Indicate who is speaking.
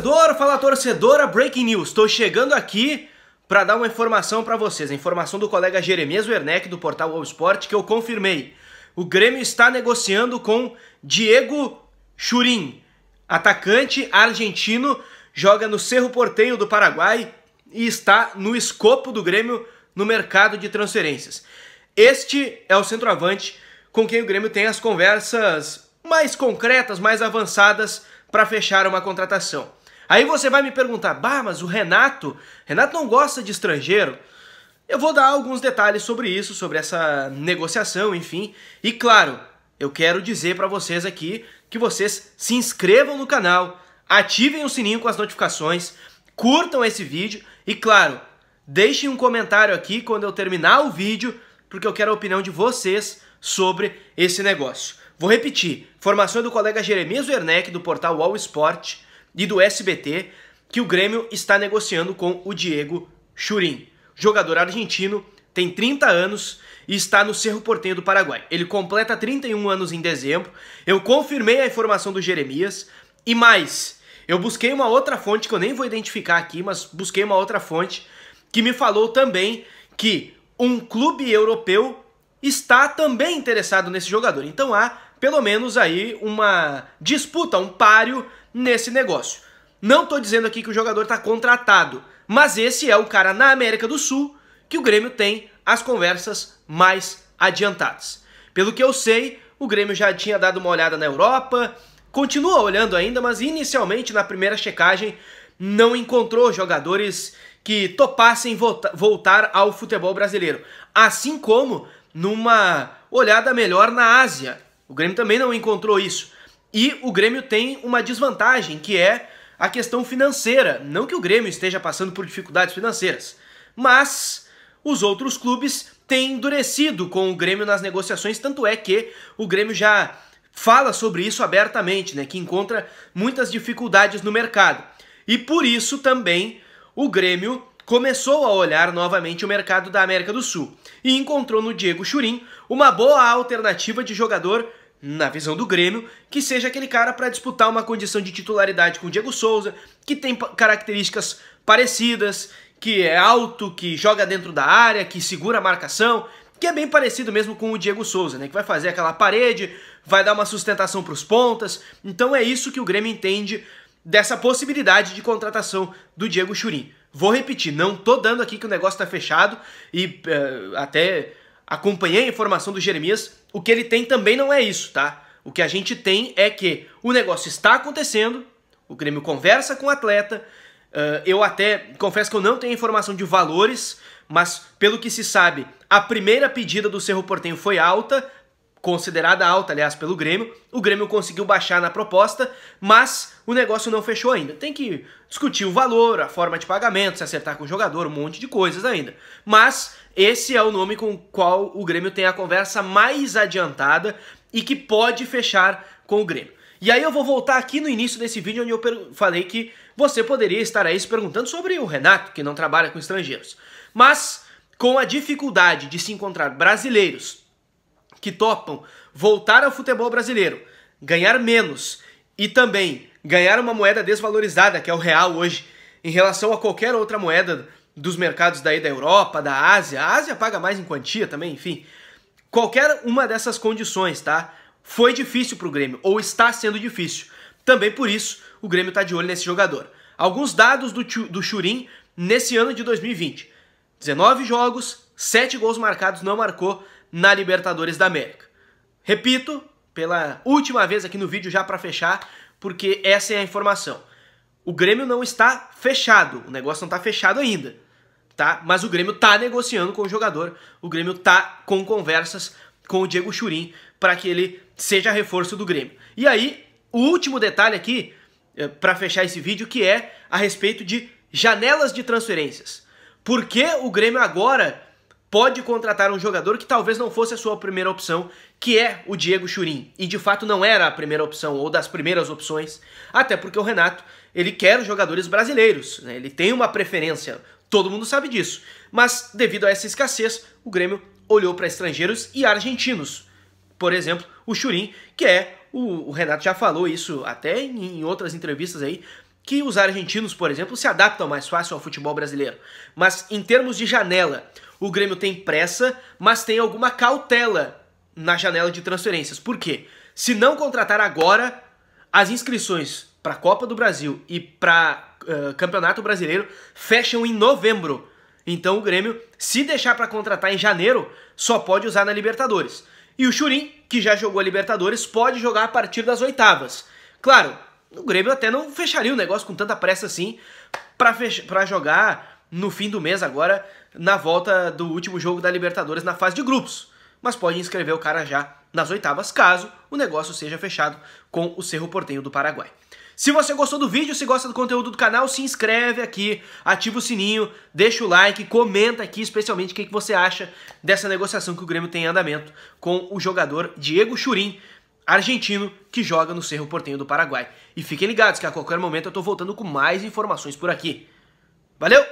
Speaker 1: torcedor, fala torcedora, breaking news. Estou chegando aqui para dar uma informação para vocês, a informação do colega Jeremias Werneck do portal All Sport que eu confirmei. O Grêmio está negociando com Diego Churin, atacante argentino, joga no Cerro Porteio do Paraguai e está no escopo do Grêmio no mercado de transferências. Este é o centroavante com quem o Grêmio tem as conversas mais concretas, mais avançadas para fechar uma contratação. Aí você vai me perguntar, bah, mas o Renato, Renato não gosta de estrangeiro. Eu vou dar alguns detalhes sobre isso, sobre essa negociação, enfim. E claro, eu quero dizer para vocês aqui que vocês se inscrevam no canal, ativem o sininho com as notificações, curtam esse vídeo e claro, deixem um comentário aqui quando eu terminar o vídeo, porque eu quero a opinião de vocês sobre esse negócio. Vou repetir, formação do colega Jeremias Werneck do portal All Sport e do SBT que o Grêmio está negociando com o Diego Churin. Jogador argentino, tem 30 anos e está no Cerro Porteño do Paraguai. Ele completa 31 anos em dezembro. Eu confirmei a informação do Jeremias e mais, eu busquei uma outra fonte que eu nem vou identificar aqui, mas busquei uma outra fonte que me falou também que um clube europeu está também interessado nesse jogador. Então há pelo menos aí uma disputa, um páreo nesse negócio. Não estou dizendo aqui que o jogador está contratado, mas esse é o cara na América do Sul que o Grêmio tem as conversas mais adiantadas. Pelo que eu sei, o Grêmio já tinha dado uma olhada na Europa, continua olhando ainda, mas inicialmente na primeira checagem não encontrou jogadores que topassem voltar ao futebol brasileiro. Assim como numa olhada melhor na Ásia, o Grêmio também não encontrou isso. E o Grêmio tem uma desvantagem, que é a questão financeira. Não que o Grêmio esteja passando por dificuldades financeiras, mas os outros clubes têm endurecido com o Grêmio nas negociações, tanto é que o Grêmio já fala sobre isso abertamente, né, que encontra muitas dificuldades no mercado. E por isso também o Grêmio começou a olhar novamente o mercado da América do Sul e encontrou no Diego Churin uma boa alternativa de jogador na visão do Grêmio, que seja aquele cara para disputar uma condição de titularidade com o Diego Souza, que tem características parecidas, que é alto, que joga dentro da área, que segura a marcação, que é bem parecido mesmo com o Diego Souza, né? Que vai fazer aquela parede, vai dar uma sustentação para os pontas. Então é isso que o Grêmio entende dessa possibilidade de contratação do Diego Churin. Vou repetir, não tô dando aqui que o negócio tá fechado e uh, até acompanhei a informação do Jeremias, o que ele tem também não é isso, tá? O que a gente tem é que o negócio está acontecendo, o Grêmio conversa com o atleta, uh, eu até confesso que eu não tenho informação de valores, mas pelo que se sabe, a primeira pedida do Cerro Portenho foi alta, considerada alta, aliás, pelo Grêmio. O Grêmio conseguiu baixar na proposta, mas o negócio não fechou ainda. Tem que discutir o valor, a forma de pagamento, se acertar com o jogador, um monte de coisas ainda. Mas esse é o nome com o qual o Grêmio tem a conversa mais adiantada e que pode fechar com o Grêmio. E aí eu vou voltar aqui no início desse vídeo onde eu falei que você poderia estar aí se perguntando sobre o Renato, que não trabalha com estrangeiros. Mas com a dificuldade de se encontrar brasileiros que topam voltar ao futebol brasileiro, ganhar menos e também ganhar uma moeda desvalorizada, que é o real hoje, em relação a qualquer outra moeda dos mercados daí da Europa, da Ásia. A Ásia paga mais em quantia também, enfim. Qualquer uma dessas condições, tá? Foi difícil para o Grêmio, ou está sendo difícil. Também por isso, o Grêmio está de olho nesse jogador. Alguns dados do, do Churin nesse ano de 2020. 19 jogos, 7 gols marcados, não marcou na Libertadores da América. Repito, pela última vez aqui no vídeo já para fechar, porque essa é a informação. O Grêmio não está fechado, o negócio não está fechado ainda tá? Mas o Grêmio tá negociando com o jogador, o Grêmio tá com conversas com o Diego Churin para que ele seja reforço do Grêmio. E aí, o último detalhe aqui eh, para fechar esse vídeo que é a respeito de janelas de transferências. Por que o Grêmio agora pode contratar um jogador que talvez não fosse a sua primeira opção, que é o Diego Churin. E de fato não era a primeira opção ou das primeiras opções, até porque o Renato, ele quer jogadores brasileiros, né? ele tem uma preferência. Todo mundo sabe disso. Mas devido a essa escassez, o Grêmio olhou para estrangeiros e argentinos. Por exemplo, o Churin, que é o, o, Renato já falou isso até em, em outras entrevistas aí, que os argentinos, por exemplo, se adaptam mais fácil ao futebol brasileiro. Mas em termos de janela, o Grêmio tem pressa, mas tem alguma cautela na janela de transferências. Por quê? Se não contratar agora, as inscrições para Copa do Brasil e para uh, eh, Campeonato Brasileiro fecham em novembro. Então o Grêmio, se deixar para contratar em janeiro, só pode usar na Libertadores. E o Churim, que já jogou a Libertadores, pode jogar a partir das oitavas. Claro, o Grêmio até não fecharia o negócio com tanta pressa assim para jogar no fim do mês agora, na volta do último jogo da Libertadores na fase de grupos. Mas pode inscrever o cara já nas oitavas, caso o negócio seja fechado com o Cerro Portenho do Paraguai. Se você gostou do vídeo, se gosta do conteúdo do canal, se inscreve aqui, ativa o sininho, deixa o like, comenta aqui especialmente o que, você acha dessa negociação que o Grêmio tem em andamento com o jogador Diego Churin, argentino, que joga no Cerro Portenho do Paraguai. E fiquem ligados que a qualquer momento eu estou voltando com mais informações por aqui. Valeu!